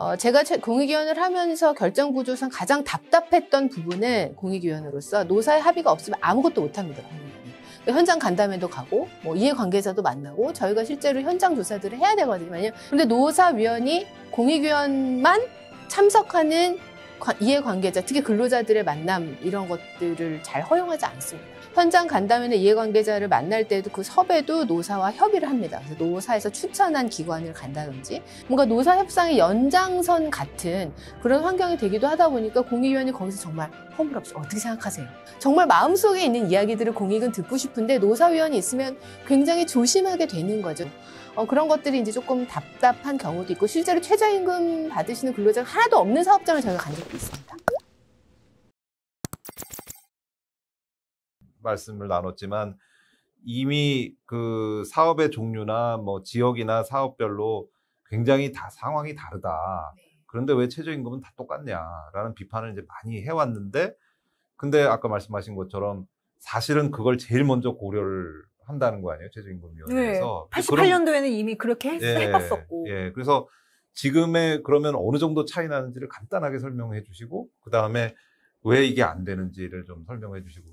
어, 제가 공익위원을 하면서 결정 구조상 가장 답답했던 부분은 공익위원으로서 노사의 합의가 없으면 아무것도 못합니다. 그러니까 현장 간담회도 가고 뭐 이해관계자도 만나고 저희가 실제로 현장 조사들을 해야 되거든요. 그런데 노사위원이 공익위원만 참석하는 이해관계자, 특히 근로자들의 만남 이런 것들을 잘 허용하지 않습니다. 현장 간담회나 이해관계자를 만날 때도 그 섭외도 노사와 협의를 합니다. 그래서 노사에서 추천한 기관을 간다든지 뭔가 노사 협상의 연장선 같은 그런 환경이 되기도 하다 보니까 공익위원이 거기서 정말 허물없이 어떻게 생각하세요? 정말 마음속에 있는 이야기들을 공익은 듣고 싶은데 노사위원이 있으면 굉장히 조심하게 되는 거죠. 어, 그런 것들이 이제 조금 답답한 경우도 있고 실제로 최저임금 받으시는 근로자가 하나도 없는 사업장을 저희가 간 적도 있습니다. 말씀을 나눴지만 이미 그 사업의 종류나 뭐 지역이나 사업별로 굉장히 다 상황이 다르다. 네. 그런데 왜 최저임금은 다 똑같냐라는 비판을 이제 많이 해왔는데 근데 아까 말씀하신 것처럼 사실은 그걸 제일 먼저 고려를 한다는 거 아니에요 최저임금위원회에서 네, 88년도에는 이미 그렇게 했, 예, 해봤었고 예 그래서 지금의 그러면 어느 정도 차이 나는지를 간단하게 설명해 주시고 그 다음에 왜 이게 안 되는지를 좀 설명해 주시고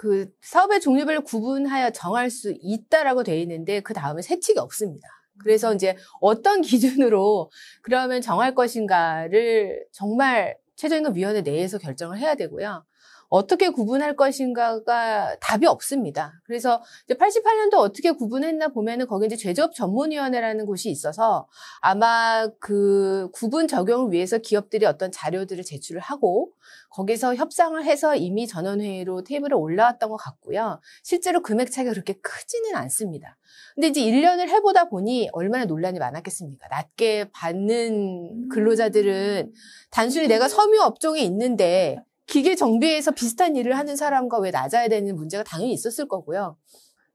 그 사업의 종류별로 구분하여 정할 수 있다라고 돼 있는데 그 다음에 세칙이 없습니다. 그래서 음. 이제 어떤 기준으로 그러면 정할 것인가를 정말 최저임금 위원회 내에서 결정을 해야 되고요. 어떻게 구분할 것인가가 답이 없습니다. 그래서 이제 88년도 어떻게 구분했나 보면은 거기 이제 제조업 전문위원회라는 곳이 있어서 아마 그 구분 적용을 위해서 기업들이 어떤 자료들을 제출을 하고 거기서 협상을 해서 이미 전원회의로 테이블에 올라왔던 것 같고요. 실제로 금액 차이가 그렇게 크지는 않습니다. 근데 이제 1년을 해보다 보니 얼마나 논란이 많았겠습니까? 낮게 받는 음. 근로자들은 단순히 내가 섬유 업종에 있는데 기계 정비에서 비슷한 일을 하는 사람과 왜 낮아야 되는 문제가 당연히 있었을 거고요.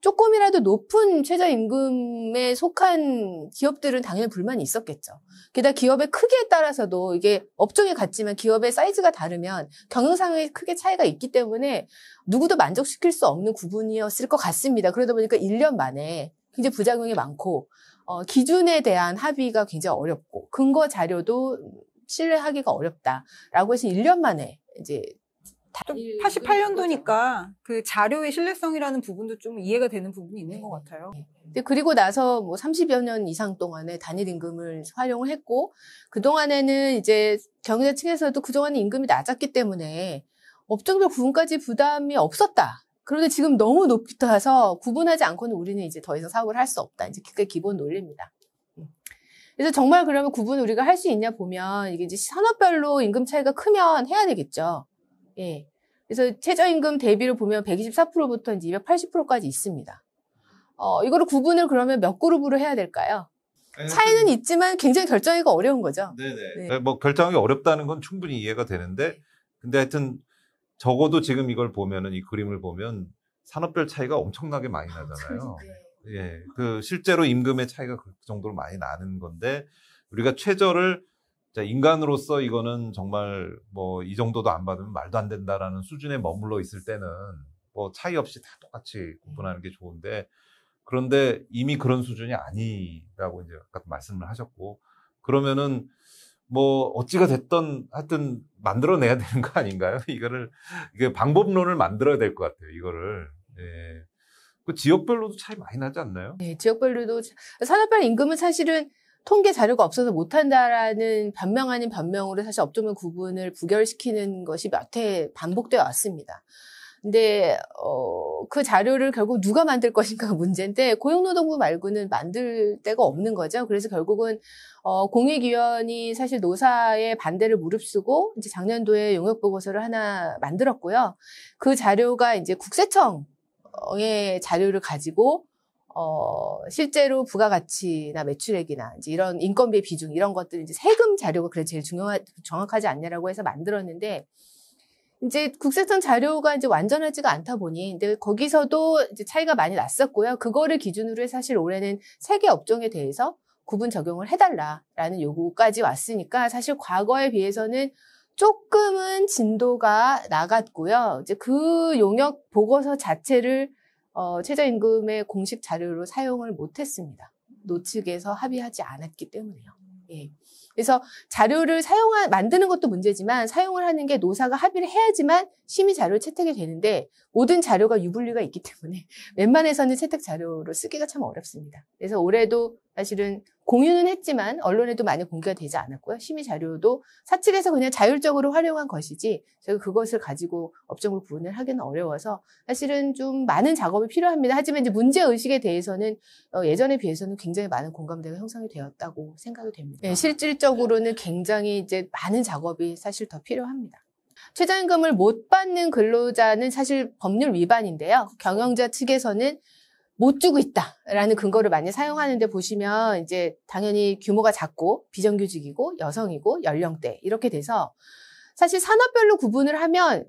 조금이라도 높은 최저임금에 속한 기업들은 당연히 불만이 있었겠죠. 게다가 기업의 크기에 따라서도 이게 업종이 같지만 기업의 사이즈가 다르면 경영상의 크게 차이가 있기 때문에 누구도 만족시킬 수 없는 구분이었을 것 같습니다. 그러다 보니까 1년 만에 굉장히 부작용이 많고 어, 기준에 대한 합의가 굉장히 어렵고 근거 자료도 신뢰하기가 어렵다라고 해서 1년 만에 이제 또 88년도니까 그 자료의 신뢰성이라는 부분도 좀 이해가 되는 부분이 있는 네. 것 같아요. 네. 근 그리고 나서 뭐 30여 년 이상 동안에 단일 임금을 활용을 했고 그동안에는 이제 경제층에서도 그동안 임금이 낮았기 때문에 업종별 구분까지 부담이 없었다. 그런데 지금 너무 높이 타서 구분하지 않고는 우리는 이제 더 이상 사업을 할 수 없다. 이제 그게 기본 논리입니다. 그래서 정말 그러면 구분 우리가 할 수 있냐 보면 이게 이제 산업별로 임금 차이가 크면 해야 되겠죠. 예. 그래서 최저임금 대비를 보면 124%부터 이제 280%까지 있습니다. 어, 이거를 구분을 그러면 몇 그룹으로 해야 될까요? 네, 네. 차이는 있지만 굉장히 결정하기가 어려운 거죠. 네네. 네. 네 뭐 결정하기 어렵다는 건 충분히 이해가 되는데, 근데 하여튼 적어도 지금 이걸 보면은 이 그림을 보면 산업별 차이가 엄청나게 많이 나잖아요. 예, 그 실제로 임금의 차이가 그 정도로 많이 나는 건데 우리가 최저를 자, 인간으로서 이거는 정말 뭐 이 정도도 안 받으면 말도 안 된다라는 수준에 머물러 있을 때는 뭐 차이 없이 다 똑같이 구분하는 게 좋은데 그런데 이미 그런 수준이 아니라고 이제 아까 말씀을 하셨고 그러면은 뭐 어찌가 됐던 하여튼 만들어내야 되는 거 아닌가요? 이거를 이게 방법론을 만들어야 될 것 같아요. 이거를 예. 그 지역별로도 차이 많이 나지 않나요? 네, 지역별로도 산업별 임금은 사실은 통계 자료가 없어서 못한다라는 변명 아닌 변명으로 사실 업종의 구분을 부결시키는 것이 몇 해 반복되어 왔습니다. 근데 어, 그 자료를 결국 누가 만들 것인가 문제인데 고용노동부 말고는 만들 데가 없는 거죠. 그래서 결국은 어, 공익위원이 사실 노사의 반대를 무릅쓰고 이제 작년도에 용역 보고서를 하나 만들었고요. 그 자료가 이제 국세청 의 자료를 가지고 어, 실제로 부가가치나 매출액이나 이제 이런 인건비의 비중 이런 것들 이제 세금 자료가 그래 제일 중요하 정확하지 않냐라고 해서 만들었는데 이제 국세청 자료가 이제 완전하지가 않다 보니 근데 거기서도 이제 차이가 많이 났었고요. 그거를 기준으로 해서 사실 올해는 세 개 업종에 대해서 구분 적용을 해달라라는 요구까지 왔으니까 사실 과거에 비해서는 조금은 진도가 나갔고요. 이제 그 용역 보고서 자체를 어, 최저임금의 공식 자료로 사용을 못했습니다. 노측에서 합의하지 않았기 때문에요. 예. 그래서 자료를 사용한 만드는 것도 문제지만 사용을 하는 게 노사가 합의를 해야지만 심의 자료 를 채택이 되는데 모든 자료가 유불리가 있기 때문에 웬만해서는 채택 자료로 쓰기가 참 어렵습니다. 그래서 올해도 사실은 공유는 했지만 언론에도 많이 공개가 되지 않았고요. 심의 자료도 사측에서 그냥 자율적으로 활용한 것이지 제가 그것을 가지고 업종을 구분을 하기는 어려워서 사실은 좀 많은 작업이 필요합니다. 하지만 이제 문제 의식에 대해서는 어, 예전에 비해서는 굉장히 많은 공감대가 형성이 되었다고 생각이 됩니다. 네, 실질적으로는 굉장히 이제 많은 작업이 사실 더 필요합니다. 최저임금을 못 받는 근로자는 사실 법률 위반인데요. 경영자 측에서는 못 주고 있다라는 근거를 많이 사용하는데 보시면 이제 당연히 규모가 작고 비정규직이고 여성이고 연령대 이렇게 돼서 사실 산업별로 구분을 하면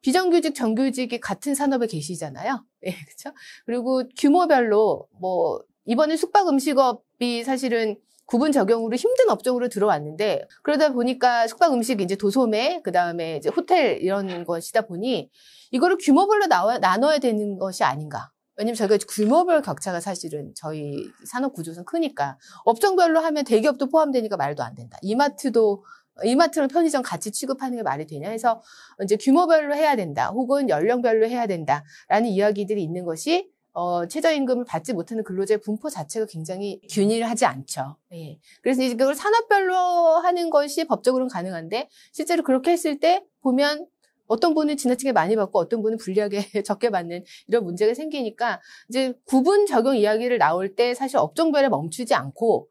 비정규직, 정규직이 같은 산업에 계시잖아요. 예, 그렇죠? 그리고 규모별로 뭐 이번에 숙박 음식업이 사실은 구분 적용으로 힘든 업종으로 들어왔는데 그러다 보니까 숙박 음식 이제 도소매 그다음에 이제 호텔 이런 것이다 보니 이거를 규모별로 나와, 나눠야 되는 것이 아닌가. 왜냐면 저희가 규모별 격차가 사실은 저희 산업 구조상 크니까 업종별로 하면 대기업도 포함되니까 말도 안 된다. 이마트도 이마트랑 편의점 같이 취급하는 게 말이 되냐 해서 이제 규모별로 해야 된다 혹은 연령별로 해야 된다라는 이야기들이 있는 것이 어, 최저임금을 받지 못하는 근로자의 분포 자체가 굉장히 균일하지 않죠. 예. 그래서 이걸 제그 산업별로 하는 것이 법적으로는 가능한데 실제로 그렇게 했을 때 보면 어떤 분은 지나치게 많이 받고 어떤 분은 불리하게 적게 받는 이런 문제가 생기니까 이제 구분 적용 이야기를 나올 때 사실 업종별에 멈추지 않고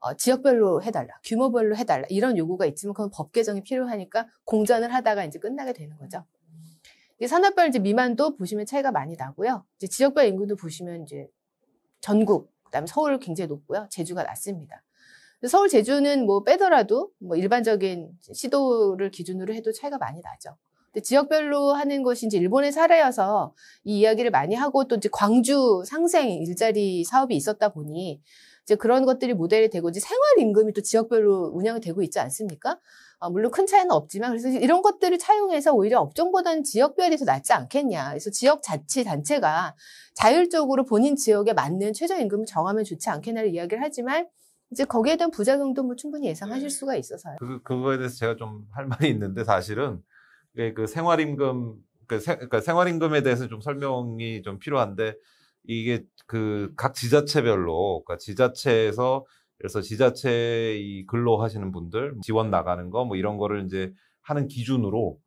어, 지역별로 해달라, 규모별로 해달라 이런 요구가 있지만 그건 법 개정이 필요하니까 공전을 하다가 이제 끝나게 되는 거죠. 산업별 이제 미만도 보시면 차이가 많이 나고요. 이제 지역별 인구도 보시면 이제 전국, 그다음 에 서울 굉장히 높고요. 제주가 낮습니다. 서울 제주는 뭐 빼더라도 뭐 일반적인 시도를 기준으로 해도 차이가 많이 나죠. 근데 지역별로 하는 것이 이제 일본의 사례여서 이 이야기를 많이 하고 또 이제 광주 상생 일자리 사업이 있었다 보니 이제 그런 것들이 모델이 되고 이제 생활 임금이 또 지역별로 운영이 되고 있지 않습니까? 아, 물론 큰 차이는 없지만 그래서 이런 것들을 차용해서 오히려 업종보다는 지역별이 더 낫지 않겠냐. 그래서 지역 자치 단체가 자율적으로 본인 지역에 맞는 최저 임금을 정하면 좋지 않겠냐를 이야기를 하지만 이제 거기에 대한 부작용도 뭐 충분히 예상하실 네. 수가 있어서요. 그 그거에 대해서 제가 좀 할 말이 있는데 사실은 그 생활임금 그, 생, 그러니까 생활임금에 대해서 좀 설명이 좀 필요한데 이게 그 각 지자체별로 그러니까 지자체에서 그래서 지자체 이 근로 하시는 분들 뭐 지원 나가는 거 뭐 이런 거를 이제 하는 기준으로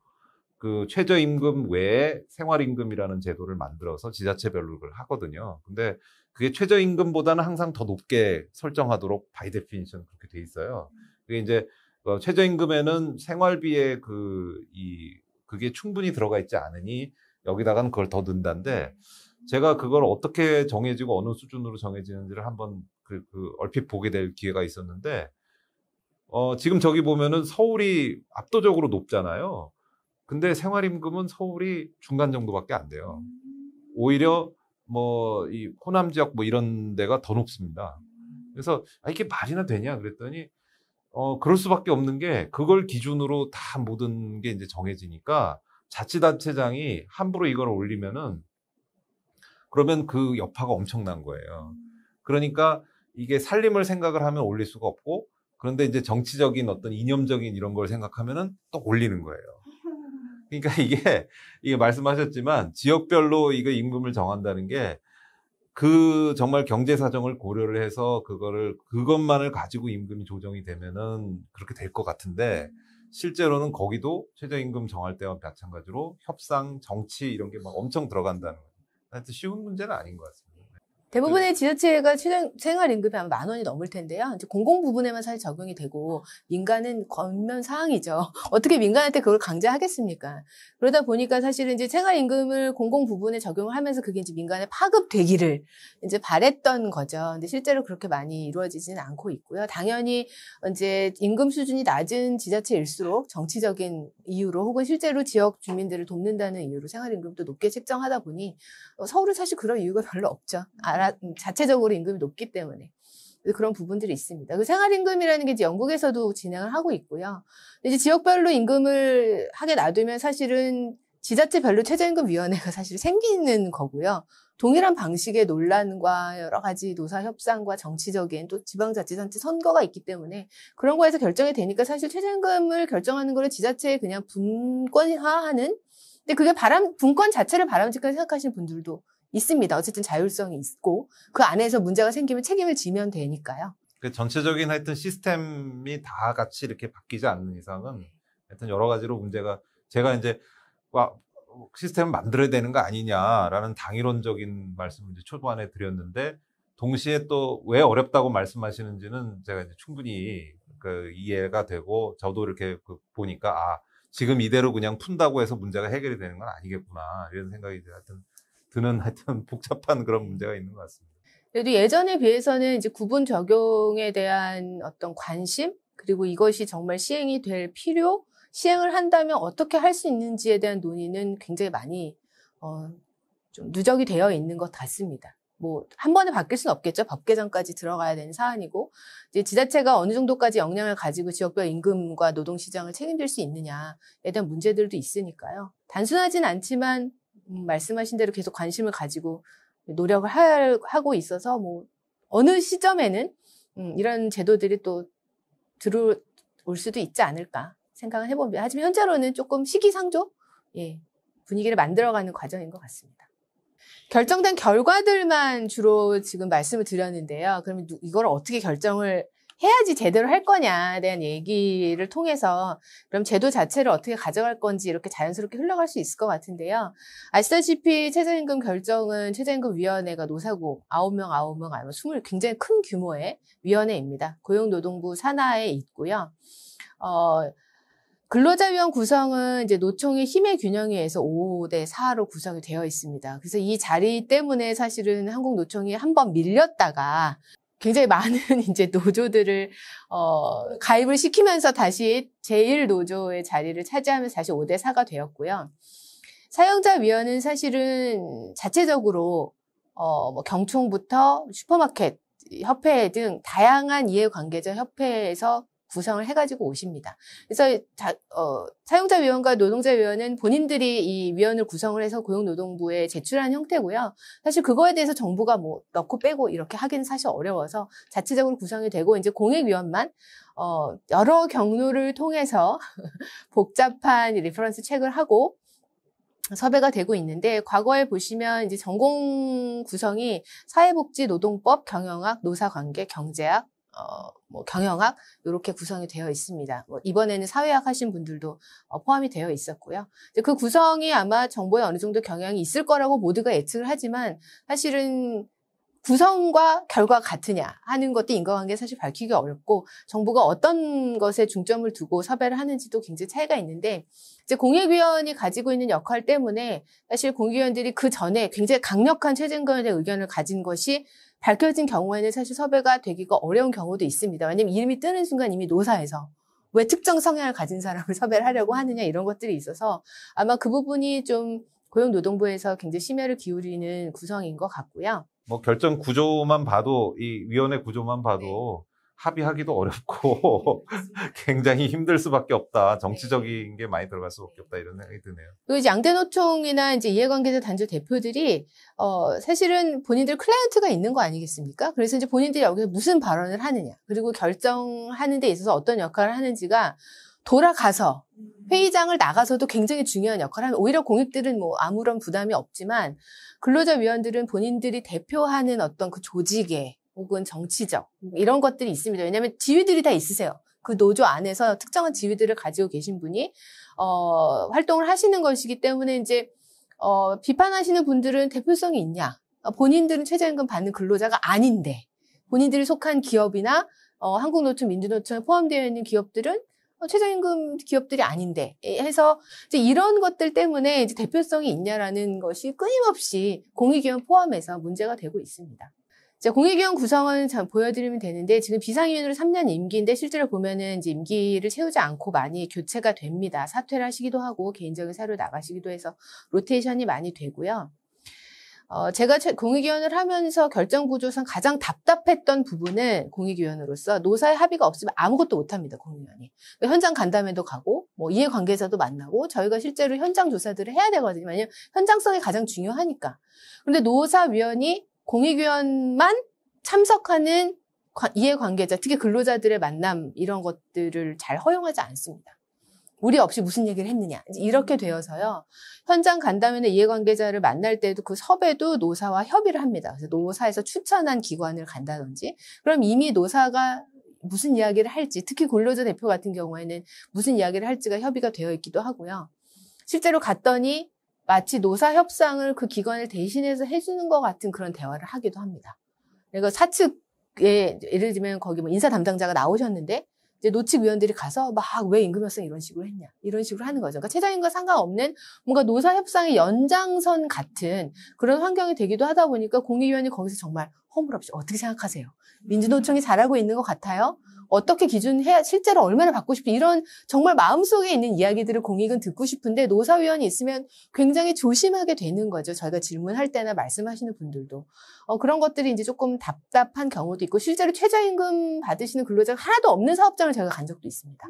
그 최저임금 외에 생활임금이라는 제도를 만들어서 지자체별로 그걸 하거든요. 근데 그게 최저임금보다는 항상 더 높게 설정하도록 바이 데피니션 그렇게 돼 있어요. 그게 이제 어 최저임금에는 생활비에 그 이 그게 충분히 들어가 있지 않으니 여기다가는 그걸 더 넣는다는데 제가 그걸 어떻게 정해지고 어느 수준으로 정해지는지를 한번 그, 그 얼핏 보게 될 기회가 있었는데 어, 지금 저기 보면은 서울이 압도적으로 높잖아요. 근데 생활임금은 서울이 중간 정도밖에 안 돼요. 음. 오히려 뭐이 호남 지역 뭐 이런 데가 더 높습니다. 음. 그래서 아, 이게 말이나 되냐 그랬더니 어, 그럴 수밖에 없는 게 그걸 기준으로 다 모든 게 이제 정해지니까 자치단체장이 함부로 이걸 올리면은 그러면 그 여파가 엄청난 거예요. 그러니까 이게 살림을 생각을 하면 올릴 수가 없고 그런데 이제 정치적인 어떤 이념적인 이런 걸 생각하면은 또 올리는 거예요. 그러니까 이게 이게 말씀하셨지만 지역별로 이거 임금을 정한다는 게 그 정말 경제 사정을 고려를 해서 그거를 그것만을 가지고 임금이 조정이 되면은 그렇게 될 것 같은데 실제로는 거기도 최저임금 정할 때와 마찬가지로 협상, 정치 이런 게 막 엄청 들어간다는 거예요. 하여튼 쉬운 문제는 아닌 것 같습니다. 대부분의 지자체가 생활임금이 아마 만 원이 넘을 텐데요. 이제 공공 부분에만 사실 적용이 되고 민간은 권면 사항이죠. 어떻게 민간한테 그걸 강제하겠습니까? 그러다 보니까 사실은 이제 생활임금을 공공 부분에 적용을 하면서 그게 이제 민간에 파급되기를 이제 바랬던 거죠. 근데 실제로 그렇게 많이 이루어지지는 않고 있고요. 당연히 이제 임금 수준이 낮은 지자체일수록 정치적인 이유로 혹은 실제로 지역 주민들을 돕는다는 이유로 생활임금도 높게 책정하다 보니 어, 서울은 사실 그런 이유가 별로 없죠. 알 나라 음, 자체적으로 임금이 높기 때문에 그런 부분들이 있습니다. 그 생활임금이라는 게 이제 영국에서도 진행을 하고 있고요. 이제 지역별로 임금을 하게 놔두면 사실은 지자체별로 최저임금위원회가 사실 생기는 거고요. 동일한 방식의 논란과 여러 가지 노사 협상과 정치적인 또 지방자치단체 선거가 있기 때문에 그런 거에서 결정이 되니까 사실 최저임금을 결정하는 거를 지자체에 그냥 분권화하는 근데 그게 바람 분권 자체를 바람직하게 생각하시는 분들도 있습니다. 어쨌든 자율성이 있고 그 안에서 문제가 생기면 책임을 지면 되니까요. 그 전체적인 하여튼 시스템이 다 같이 이렇게 바뀌지 않는 이상은 네. 하여튼 여러 가지로 문제가 제가 이제 와 시스템 만들어야 되는 거 아니냐라는 당위론적인 말씀을 이제 초반에 드렸는데 동시에 또 왜 어렵다고 말씀하시는지는 제가 이제 충분히 그 이해가 되고 저도 이렇게 그 보니까 아 지금 이대로 그냥 푼다고 해서 문제가 해결이 되는 건 아니겠구나 이런 생각이 들었던 드는 하여튼 복잡한 그런 문제가 있는 것 같습니다. 그래도 예전에 비해서는 이제 구분 적용에 대한 어떤 관심 그리고 이것이 정말 시행이 될 필요 시행을 한다면 어떻게 할 수 있는지에 대한 논의는 굉장히 많이 어, 좀 누적이 되어 있는 것 같습니다. 뭐 한 번에 바뀔 수는 없겠죠. 법 개정까지 들어가야 되는 사안이고 이제 지자체가 어느 정도까지 역량을 가지고 지역별 임금과 노동 시장을 책임질 수 있느냐에 대한 문제들도 있으니까요. 단순하진 않지만 음, 말씀하신 대로 계속 관심을 가지고 노력을 할, 하고 있어서 뭐 어느 시점에는 음, 이런 제도들이 또 들어올 수도 있지 않을까 생각을 해봅니다. 하지만 현재로는 조금 시기상조 예, 분위기를 만들어가는 과정인 것 같습니다. 결정된 결과들만 주로 지금 말씀을 드렸는데요. 그러면 이걸 어떻게 결정을 해야지 제대로 할 거냐에 대한 얘기를 통해서 그럼 제도 자체를 어떻게 가져갈 건지 이렇게 자연스럽게 흘러갈 수 있을 것 같은데요. 아시다시피 최저임금 결정은 최저임금위원회가 노사고 9명, 9명, 아니면 20 굉장히 큰 규모의 위원회입니다. 고용노동부 산하에 있고요. 어, 근로자위원 구성은 이제 노총의 힘의 균형에 의해서 5대 4로 구성이 되어 있습니다. 그래서 이 자리 때문에 사실은 한국노총이 한 번 밀렸다가 굉장히 많은 이제 노조들을 어, 가입을 시키면서 다시 제일 노조의 자리를 차지하면서 다시 5대 4가 되었고요. 사용자 위원은 사실은 자체적으로 어, 뭐 경총부터 슈퍼마켓 협회 등 다양한 이해관계자 협회에서 구성을 해가지고 오십니다. 그래서 자, 어, 사용자위원과 노동자위원은 본인들이 이 위원을 구성을 해서 고용노동부에 제출한 형태고요. 사실 그거에 대해서 정부가 뭐 넣고 빼고 이렇게 하기는 사실 어려워서 자체적으로 구성이 되고 이제 공익위원만 어, 여러 경로를 통해서 복잡한 리퍼런스 책을 하고 섭외가 되고 있는데 과거에 보시면 이제 전공 구성이 사회복지, 노동법, 경영학, 노사관계, 경제학, 어, 뭐 경영학 이렇게 구성이 되어 있습니다. 뭐 이번에는 사회학 하신 분들도 어, 포함이 되어 있었고요. 이제 그 구성이 아마 정보에 어느 정도 경향이 있을 거라고 모두가 예측을 하지만 사실은 구성과 결과 같으냐 하는 것도 인과관계 사실 밝히기 어렵고 정부가 어떤 것에 중점을 두고 섭외를 하는지도 굉장히 차이가 있는데 이제 공익위원이 가지고 있는 역할 때문에 사실 공익위원들이 그 전에 굉장히 강력한 최진임의대 의견을 가진 것이 밝혀진 경우에는 사실 섭외가 되기가 어려운 경우도 있습니다. 왜냐면 이름이 뜨는 순간 이미 노사에서 왜 특정 성향을 가진 사람을 섭외를 하려고 하느냐 이런 것들이 있어서 아마 그 부분이 좀 고용노동부에서 굉장히 심혈을 기울이는 구성인 것 같고요. 뭐 결정 구조만 봐도 이 위원회 구조만 봐도 네. 합의하기도 어렵고 굉장히 힘들 수밖에 없다. 네. 정치적인 게 많이 들어갈 수밖에 없다 이런 생각이 드네요. 그리고 양대노총이나 이제 이해관계자 단체 대표들이 어 사실은 본인들 클라이언트가 있는 거 아니겠습니까? 그래서 이제 본인들이 여기서 무슨 발언을 하느냐 그리고 결정하는 데 있어서 어떤 역할을 하는지가 돌아가서 음. 회의장을 나가서도 굉장히 중요한 역할을 하면 오히려 공익들은 뭐 아무런 부담이 없지만 근로자 위원들은 본인들이 대표하는 어떤 그 조직에 혹은 정치적 이런 것들이 있습니다. 왜냐하면 지위들이 다 있으세요. 그 노조 안에서 특정한 지위들을 가지고 계신 분이 어, 활동을 하시는 것이기 때문에 이제 어, 비판하시는 분들은 대표성이 있냐? 어, 본인들은 최저임금 받는 근로자가 아닌데 본인들이 속한 기업이나 어, 한국노총, 민주노총에 포함되어 있는 기업들은 어, 최저임금 기업들이 아닌데 해서 이제 이런 것들 때문에 이제 대표성이 있냐라는 것이 끊임없이 공익위원 포함해서 문제가 되고 있습니다. 자, 공익위원 구성은 참 보여드리면 되는데 지금 비상위원으로 3년 임기인데 실제로 보면은 이제 임기를 채우지 않고 많이 교체가 됩니다. 사퇴를 하시기도 하고 개인적인 사로 나가시기도 해서 로테이션이 많이 되고요. 어, 제가 공익위원을 하면서 결정구조상 가장 답답했던 부분은 공익위원으로서 노사의 합의가 없으면 아무것도 못합니다, 공익위원이. 그러니까 현장 간담회도 가고, 뭐 이해관계자도 만나고, 저희가 실제로 현장 조사들을 해야 되거든요. 왜냐면 현장성이 가장 중요하니까. 그런데 노사위원이 공익위원만 참석하는 이해관계자, 특히 근로자들의 만남 이런 것들을 잘 허용하지 않습니다. 우리 없이 무슨 얘기를 했느냐 이렇게 되어서요 현장 간담회나 이해관계자를 만날 때도 그 섭외도 노사와 협의를 합니다. 그래서 노사에서 추천한 기관을 간다든지 그럼 이미 노사가 무슨 이야기를 할지 특히 근로자 대표 같은 경우에는 무슨 이야기를 할지가 협의가 되어 있기도 하고요. 실제로 갔더니 마치 노사 협상을 그 기관을 대신해서 해주는 것 같은 그런 대화를 하기도 합니다. 그러니 사측에 예를 들면 거기 뭐 인사 담당자가 나오셨는데 이제 노측 위원들이 가서 막 왜 임금 협상 이런 식으로 했냐 이런 식으로 하는 거죠. 그러니까 체장인과 상관없는 뭔가 노사 협상의 연장선 같은 그런 환경이 되기도 하다 보니까 공익위원이 거기서 정말 허물없이 어떻게 생각하세요? 민주노총이 잘하고 있는 것 같아요. 어떻게 기준해야 실제로 얼마나 받고 싶은 이런 정말 마음속에 있는 이야기들을 공익은 듣고 싶은데 노사위원이 있으면 굉장히 조심하게 되는 거죠. 저희가 질문할 때나 말씀하시는 분들도 어, 그런 것들이 이제 조금 답답한 경우도 있고 실제로 최저임금 받으시는 근로자가 하나도 없는 사업장을 저희가 간 적도 있습니다.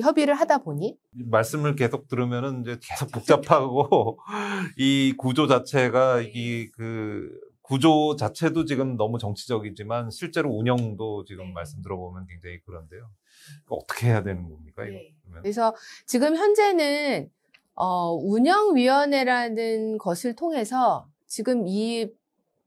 협의를 하다 보니 말씀을 계속 들으면은 이제 계속 복잡하고 이 구조 자체가 네. 이그 구조 자체도 지금 너무 정치적이지만 실제로 운영도 지금 네. 말씀 들어보면 굉장히 그런데요. 어떻게 해야 되는 겁니까? 이거? 네. 그래서 지금 현재는 어, 운영위원회라는 것을 통해서 지금 이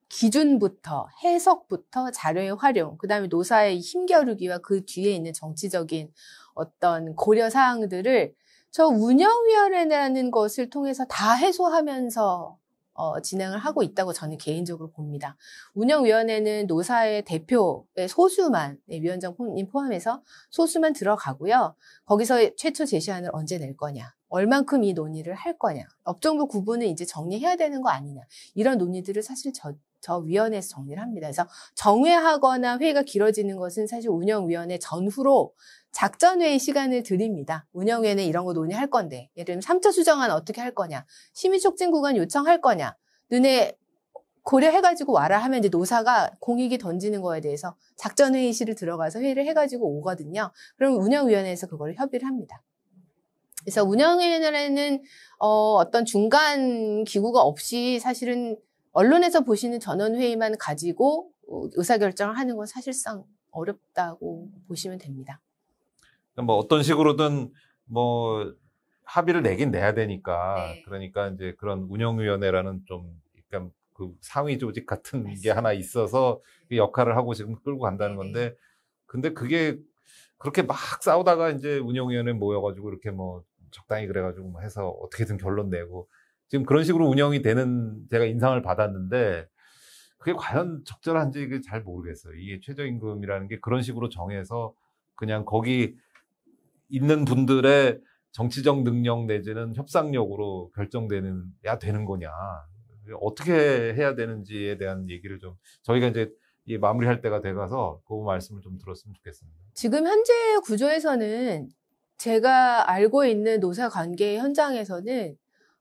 기준부터 해석부터 자료의 활용, 그 다음에 노사의 힘겨루기와 그 뒤에 있는 정치적인 어떤 고려 사항들을 저 운영위원회라는 것을 통해서 다 해소하면서 어, 진행을 하고 있다고 저는 개인적으로 봅니다. 운영위원회는 노사의 대표의 소수만 네, 위원장님 포함해서 소수만 들어가고요. 거기서 최초 제시안을 언제 낼 거냐, 얼만큼 이 논의를 할 거냐, 업종부 구분은 이제 정리해야 되는 거 아니냐 이런 논의들을 사실 저, 저 위원회에서 정리를 합니다. 그래서 정회하거나 회의가 길어지는 것은 사실 운영위원회 전후로 작전회의 시간을 드립니다. 운영회는 이런 거 논의할 건데 예를 들면 3차 수정안 어떻게 할 거냐 심의촉진구간 요청할 거냐 눈에 고려해가지고 와라 하면 이제 노사가 공익이 던지는 거에 대해서 작전회의실을 들어가서 회의를 해가지고 오거든요. 그럼 운영위원회에서 그걸 협의를 합니다. 그래서 운영위원회는 어, 떤 중간 기구가 없이 사실은 언론에서 보시는 전원회의만 가지고 어, 의사결정을 하는 건 사실상 어렵다고 보시면 됩니다. 뭐 어떤 식으로든 뭐 합의를 내긴 내야 되니까 네. 그러니까 이제 그런 운영위원회라는 좀 약간 그 상위 조직 같은 맞습니다. 게 하나 있어서 그 역할을 하고 지금 끌고 간다는 건데 근데 그게 그렇게 막 싸우다가 이제 운영위원회 모여가지고 이렇게 뭐 적당히 그래가지고 뭐 해서 어떻게든 결론 내고 지금 그런 식으로 운영이 되는 제가 인상을 받았는데 그게 과연 적절한지 잘 모르겠어요. 이게 최저임금이라는 게 그런 식으로 정해서 그냥 거기 있는 분들의 정치적 능력 내지는 협상력으로 결정되는 야 되는 거냐 어떻게 해야 되는지에 대한 얘기를 좀 저희가 이제 이 마무리할 때가 돼가서 그 말씀을 좀 들었으면 좋겠습니다. 지금 현재 구조에서는 제가 알고 있는 노사 관계 현장에서는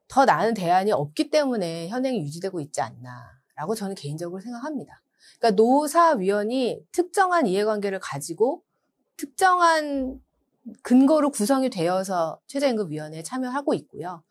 더 나은 대안이 없기 때문에 현행이 유지되고 있지 않나라고 저는 개인적으로 생각합니다. 그러니까 노사위원이 특정한 이해관계를 가지고 특정한 근거로 구성이 되어서 최저임금위원회에 참여하고 있고요.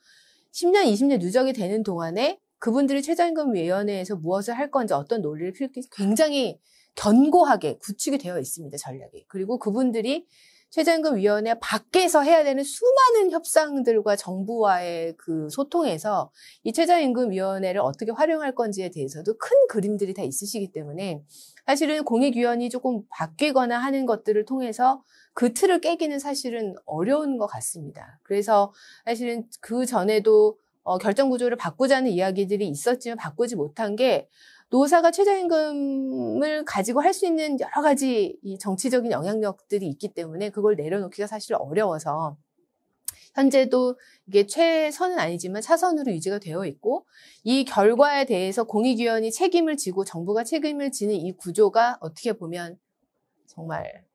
10년, 20년 누적이 되는 동안에 그분들이 최저임금위원회에서 무엇을 할 건지 어떤 논리를 필기 굉장히 견고하게 구축이 되어 있습니다, 전략이. 그리고 그분들이 최저임금위원회 밖에서 해야 되는 수많은 협상들과 정부와의 그 소통에서 이 최저임금위원회를 어떻게 활용할 건지에 대해서도 큰 그림들이 다 있으시기 때문에 사실은 공익 위원이 조금 바뀌거나 하는 것들을 통해서 그 틀을 깨기는 사실은 어려운 것 같습니다. 그래서 사실은 그 전에도 어, 결정 구조를 바꾸자는 이야기들이 있었지만 바꾸지 못한 게 노사가 최저임금을 가지고 할 수 있는 여러 가지 정치적인 영향력들이 있기 때문에 그걸 내려놓기가 사실 어려워서 현재도 이게 최선은 아니지만 차선으로 유지가 되어 있고 이 결과에 대해서 공익위원이 책임을 지고 정부가 책임을 지는 이 구조가 어떻게 보면 정말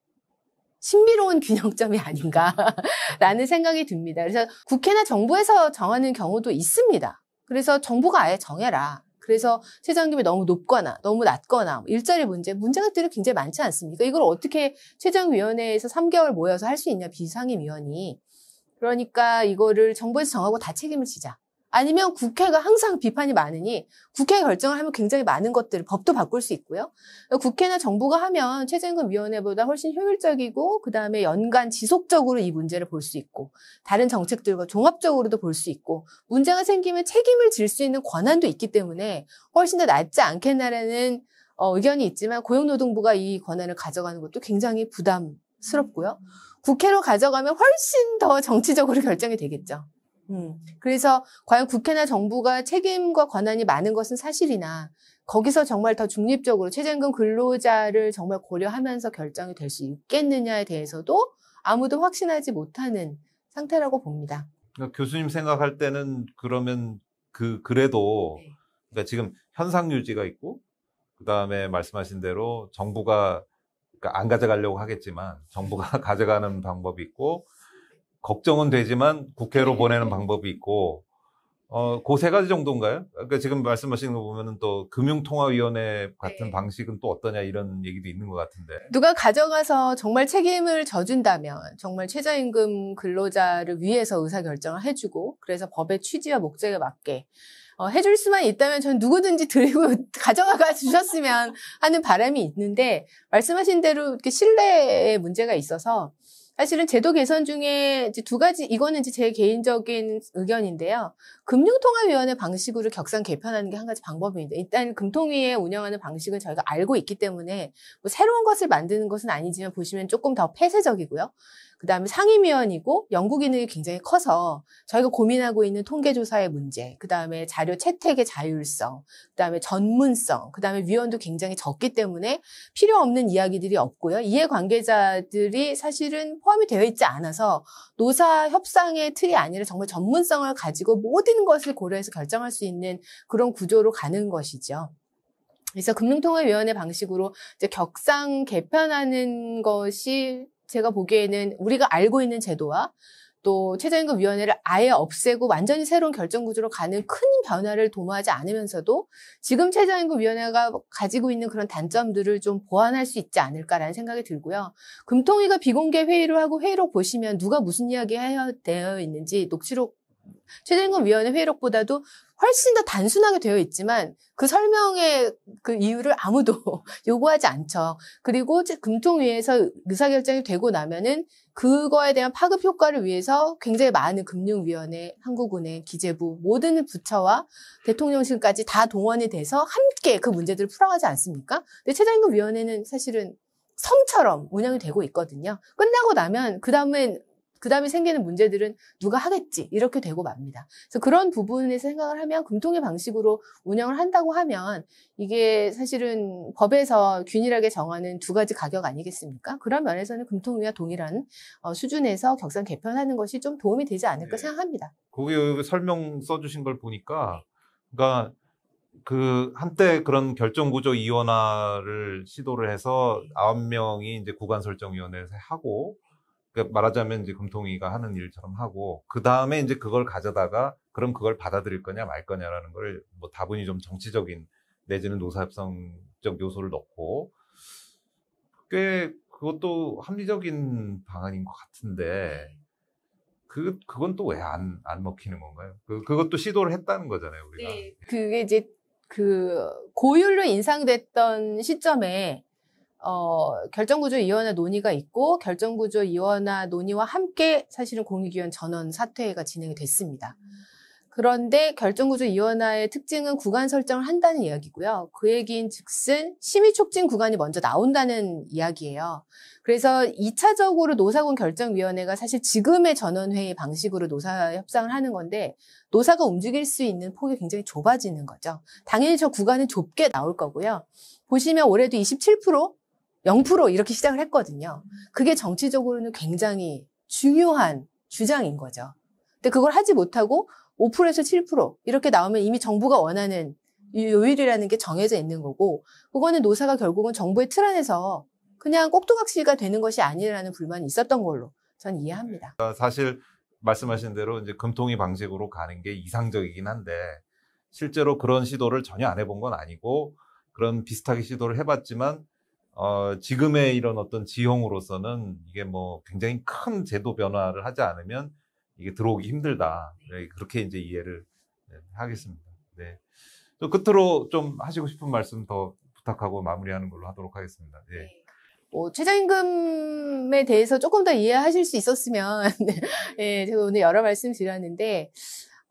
신비로운 균형점이 아닌가라는 생각이 듭니다. 그래서 국회나 정부에서 정하는 경우도 있습니다. 그래서 정부가 아예 정해라. 그래서 최저임금이 너무 높거나 너무 낮거나 뭐 일자리 문제 문제들이 가 굉장히 많지 않습니까? 이걸 어떻게 최저임위원회에서 3개월 모여서 할 수 있냐 비상임위원이 그러니까 이거를 정부에서 정하고 다 책임을 지자. 아니면 국회가 항상 비판이 많으니 국회 결정을 하면 굉장히 많은 것들을 법도 바꿀 수 있고요. 국회나 정부가 하면 최저임금위원회보다 훨씬 효율적이고 그 다음에 연간 지속적으로 이 문제를 볼 수 있고 다른 정책들과 종합적으로도 볼 수 있고 문제가 생기면 책임을 질 수 있는 권한도 있기 때문에 훨씬 더 낫지 않겠나라는 어, 의견이 있지만 고용노동부가 이 권한을 가져가는 것도 굉장히 부담스럽고요. 국회로 가져가면 훨씬 더 정치적으로 결정이 되겠죠. 음. 그래서 과연 국회나 정부가 책임과 권한이 많은 것은 사실이나 거기서 정말 더 중립적으로 최저임금 근로자를 정말 고려하면서 결정이 될 수 있겠느냐에 대해서도 아무도 확신하지 못하는 상태라고 봅니다. 그러니까 교수님 생각할 때는 그러면 그 그래도 네. 그러니까 지금 현상 유지가 있고 그 다음에 말씀하신 대로 정부가 그러니까 안 가져가려고 하겠지만 정부가 가져가는 방법이 있고 걱정은 되지만 국회로 네. 보내는 방법이 있고 어, 그 세 가지 정도인가요? 그러니까 지금 말씀하시는 거 보면은 또 금융통화위원회 같은 네. 방식은 또 어떠냐 이런 얘기도 있는 것 같은데. 누가 가져가서 정말 책임을 져준다면 정말 최저임금 근로자를 위해서 의사결정을 해주고 그래서 법의 취지와 목적에 맞게 어, 해줄 수만 있다면 전 누구든지 들고 가져가 주셨으면 하는 바람이 있는데 말씀하신 대로 이렇게 신뢰의 문제가 있어서 사실은 제도 개선 중에 이제 두 가지 이거는 이제 제 개인적인 의견인데요. 금융통화위원회 방식으로 격상 개편하는 게 한 가지 방법입니다. 일단 금통위에 운영하는 방식은 저희가 알고 있기 때문에 뭐 새로운 것을 만드는 것은 아니지만 보시면 조금 더 폐쇄적이고요. 그 다음에 상임위원이고 연구기능이 굉장히 커서 저희가 고민하고 있는 통계조사의 문제, 그 다음에 자료 채택의 자율성, 그 다음에 전문성, 그 다음에 위원도 굉장히 적기 때문에 필요 없는 이야기들이 없고요. 이해관계자들이 사실은 포함이 되어 있지 않아서 노사 협상의 틀이 아니라 정말 전문성을 가지고 모든 것을 고려해서 결정할 수 있는 그런 구조로 가는 것이죠. 그래서 금융통화위원회 방식으로 이제 격상 개편하는 것이 제가 보기에는 우리가 알고 있는 제도와 또 최저임금위원회를 아예 없애고 완전히 새로운 결정구조로 가는 큰 변화를 도모하지 않으면서도 지금 최저임금위원회가 가지고 있는 그런 단점들을 좀 보완할 수 있지 않을까라는 생각이 들고요. 금통위가 비공개 회의를 하고 회의록 보시면 누가 무슨 이야기 해야 되어 있는지 녹취록 최저임금위원회 회의록보다도 훨씬 더 단순하게 되어 있지만 그 설명의 그 이유를 아무도 요구하지 않죠. 그리고 금통위에서 의사결정이 되고 나면은 그거에 대한 파급 효과를 위해서 굉장히 많은 금융위원회, 한국은행, 기재부 모든 부처와 대통령실까지 다 동원이 돼서 함께 그 문제들을 풀어가지 않습니까? 근데 최저임금위원회는 사실은 섬처럼 운영이 되고 있거든요. 끝나고 나면 그 다음엔 그 다음에 생기는 문제들은 누가 하겠지 이렇게 되고 맙니다. 그래서 그런 부분에서 생각을 하면 금통의 방식으로 운영을 한다고 하면 이게 사실은 법에서 균일하게 정하는 두 가지 가격 아니겠습니까? 그런 면에서는 금통위와 동일한 어, 수준에서 격상 개편하는 것이 좀 도움이 되지 않을까 네. 생각합니다. 거기 설명 써주신 걸 보니까 그러니까 그 한때 그런 결정 구조 이원화를 시도를 해서 아홉 명이 이제 구간 설정 위원회에서 하고 그러니까 말하자면 이제 금통위가 하는 일처럼 하고 그 다음에 이제 그걸 가져다가 그럼 그걸 받아들일 거냐 말 거냐라는 걸뭐 다분히 좀 정치적인 내지는 노사협상적 요소를 넣고 꽤 그것도 합리적인 방안인 것 같은데 그 그건 또 왜 안 안 먹히는 건가요? 그 그것도 시도를 했다는 거잖아요 우리가. 네, 그게 이제 그 고율로 인상됐던 시점에 어, 결정구조위원회 논의가 있고 결정구조위원회 논의와 함께 사실은 공익위원 전원 사퇴가 진행이 됐습니다. 그런데 결정구조위원회의 특징은 구간 설정을 한다는 이야기고요. 그 얘기인 즉슨 심의촉진 구간이 먼저 나온다는 이야기예요. 그래서 2차적으로 노사군 결정위원회가 사실 지금의 전원회의 방식으로 노사 협상을 하는 건데 노사가 움직일 수 있는 폭이 굉장히 좁아지는 거죠. 당연히 저 구간은 좁게 나올 거고요. 보시면 올해도 27% 0% 이렇게 시작을 했거든요. 그게 정치적으로는 굉장히 중요한 주장인 거죠. 근데 그걸 하지 못하고 5%에서 7% 이렇게 나오면 이미 정부가 원하는 요일이라는 게 정해져 있는 거고 그거는 노사가 결국은 정부의 틀 안에서 그냥 꼭두각시가 되는 것이 아니라는 불만이 있었던 걸로 전 이해합니다. 그러니까 사실 말씀하신 대로 이제 금통위 방식으로 가는 게 이상적이긴 한데 실제로 그런 시도를 전혀 안 해본 건 아니고 그런 비슷하게 시도를 해봤지만 어, 지금의 이런 어떤 지형으로서는 이게 뭐 굉장히 큰 제도 변화를 하지 않으면 이게 들어오기 힘들다. 네, 네 그렇게 이제 이해를 네, 하겠습니다. 네. 또 끝으로 좀 하시고 싶은 말씀 더 부탁하고 마무리하는 걸로 하도록 하겠습니다. 네. 네. 뭐 최저임금에 대해서 조금 더 이해하실 수 있었으면 예, 제가 오늘 여러 말씀 드렸는데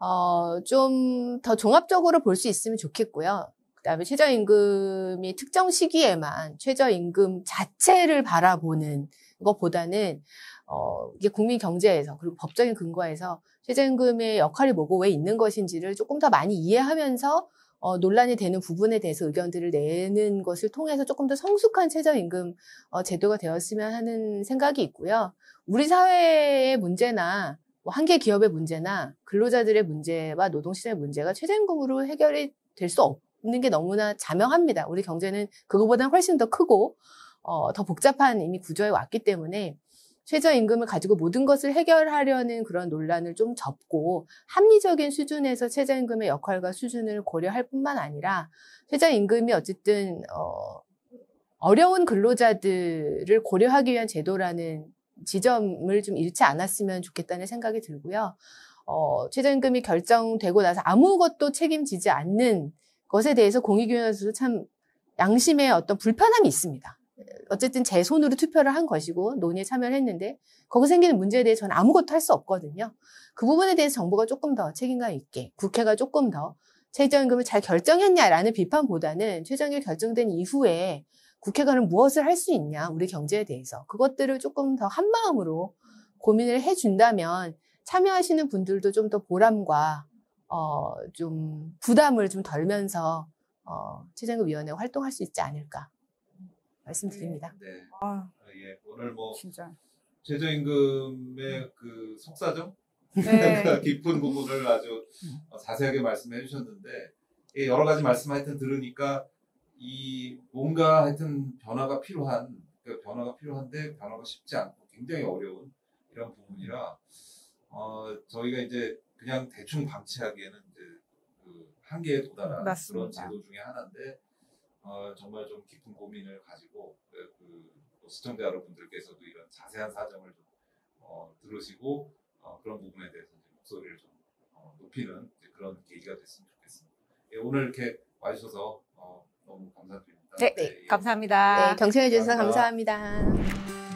어, 좀 더 종합적으로 볼 수 있으면 좋겠고요. 그다음에 최저임금이 특정 시기에만 최저임금 자체를 바라보는 것보다는 어, 이게 국민 경제에서 그리고 법적인 근거에서 최저임금의 역할이 뭐고 왜 있는 것인지를 조금 더 많이 이해하면서 어, 논란이 되는 부분에 대해서 의견들을 내는 것을 통해서 조금 더 성숙한 최저임금 어, 제도가 되었으면 하는 생각이 있고요. 우리 사회의 문제나 뭐 한계 기업의 문제나 근로자들의 문제와 노동시장의 문제가 최저임금으로 해결이 될 수 없. 고 있는 게 너무나 자명합니다. 우리 경제는 그거보다 는 훨씬 더 크고 어, 더 복잡한 이미 구조에 왔기 때문에 최저임금을 가지고 모든 것을 해결하려는 그런 논란을 좀 접고 합리적인 수준에서 최저임금의 역할과 수준을 고려할 뿐만 아니라 최저임금이 어쨌든 어, 어려운 근로자들을 고려하기 위한 제도라는 지점을 좀 잃지 않았으면 좋겠다는 생각이 들고요. 어, 최저임금이 결정되고 나서 아무것도 책임지지 않는 것에 대해서 공익위원회에서도 참 양심의 어떤 불편함이 있습니다. 어쨌든 제 손으로 투표를 한 것이고 논의에 참여를 했는데 거기 생기는 문제에 대해 저는 아무것도 할 수 없거든요. 그 부분에 대해서 정부가 조금 더 책임감 있게 국회가 조금 더 최저임금을 잘 결정했냐라는 비판보다는 최저임금 결정된 이후에 국회가는 무엇을 할 수 있냐 우리 경제에 대해서 그것들을 조금 더 한 마음으로 고민을 해준다면 참여하시는 분들도 좀 더 보람과 어, 좀 부담을 좀 덜면서 어, 최저임금위원회 활동할 수 있지 않을까 말씀드립니다. 네. 네. 아, 예, 오늘 뭐 진짜 최저임금의 네. 그 속사정 네. 그 깊은 부분을 아주 음. 어, 자세하게 말씀해 주셨는데 예, 여러 가지 말씀 하여튼 들으니까 이 뭔가 하여튼 변화가 필요한 그 변화가 필요한데 변화가 쉽지 않고 굉장히 어려운 이런 부분이라 어, 저희가 이제 그냥 대충 방치하기에는 이제 그 한계에 도달한 맞습니다. 그런 제도 중에 하나인데 어, 정말 좀 깊은 고민을 가지고 네, 그, 그 시청자 여러분들께서도 이런 자세한 사정을 좀 어, 들으시고 어, 그런 부분에 대해서 목소리를 좀 어, 높이는 그런 계기가 됐으면 좋겠습니다. 예, 오늘 이렇게 와주셔서 어, 너무 감사드립니다. 네, 네, 네. 감사합니다. 네, 경청해 주셔서 감사합니다. 감사합니다.